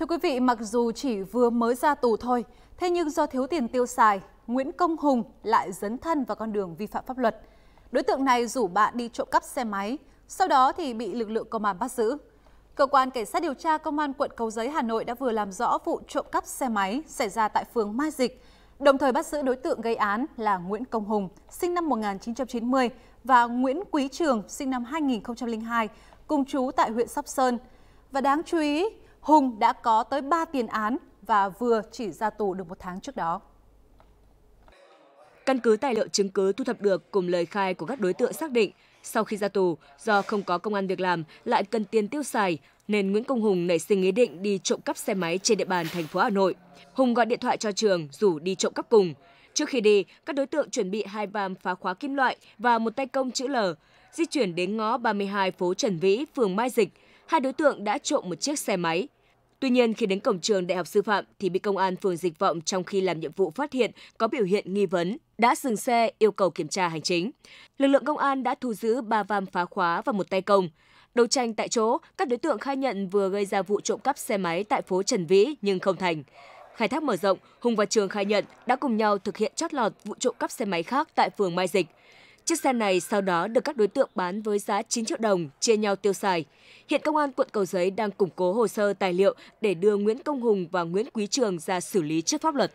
Thưa quý vị, mặc dù chỉ vừa mới ra tù thôi, thế nhưng do thiếu tiền tiêu xài, Nguyễn Công Hùng lại dấn thân vào con đường vi phạm pháp luật. Đối tượng này rủ bạn đi trộm cắp xe máy, sau đó thì bị lực lượng công an bắt giữ. Cơ quan Cảnh sát điều tra Công an quận Cầu Giấy Hà Nội đã vừa làm rõ vụ trộm cắp xe máy xảy ra tại phường Mai Dịch, đồng thời bắt giữ đối tượng gây án là Nguyễn Công Hùng, sinh năm 1990 và Nguyễn Quý Trường, sinh năm 2002, cùng chú tại huyện Sóc Sơn. Và đáng chú ý, Hùng đã có tới 3 tiền án và vừa chỉ ra tù được một tháng trước đó. Căn cứ tài liệu chứng cứ thu thập được cùng lời khai của các đối tượng xác định, sau khi ra tù, do không có công an việc làm lại cần tiền tiêu xài, nên Nguyễn Công Hùng nảy sinh ý định đi trộm cắp xe máy trên địa bàn thành phố Hà Nội. Hùng gọi điện thoại cho Trường rủ đi trộm cắp cùng. Trước khi đi, các đối tượng chuẩn bị hai vam phá khóa kim loại và một tay công chữ L, di chuyển đến ngõ 32 phố Trần Vĩ, phường Mai Dịch. Hai đối tượng đã trộm một chiếc xe máy, Tuy nhiên, khi đến cổng trường Đại học Sư phạm thì bị công an phường Dịch Vọng trong khi làm nhiệm vụ phát hiện có biểu hiện nghi vấn, đã dừng xe yêu cầu kiểm tra hành chính. Lực lượng công an đã thu giữ 3 vam phá khóa và một tay công. Đấu tranh tại chỗ, các đối tượng khai nhận vừa gây ra vụ trộm cắp xe máy tại phố Trần Vĩ nhưng không thành. Khai thác mở rộng, Hùng và Trường khai nhận đã cùng nhau thực hiện chót lọt vụ trộm cắp xe máy khác tại phường Mai Dịch. Chiếc xe này sau đó được các đối tượng bán với giá 9 triệu đồng, chia nhau tiêu xài. Hiện công an quận Cầu Giấy đang củng cố hồ sơ tài liệu để đưa Nguyễn Công Hùng và Nguyễn Quý Trường ra xử lý trước pháp luật.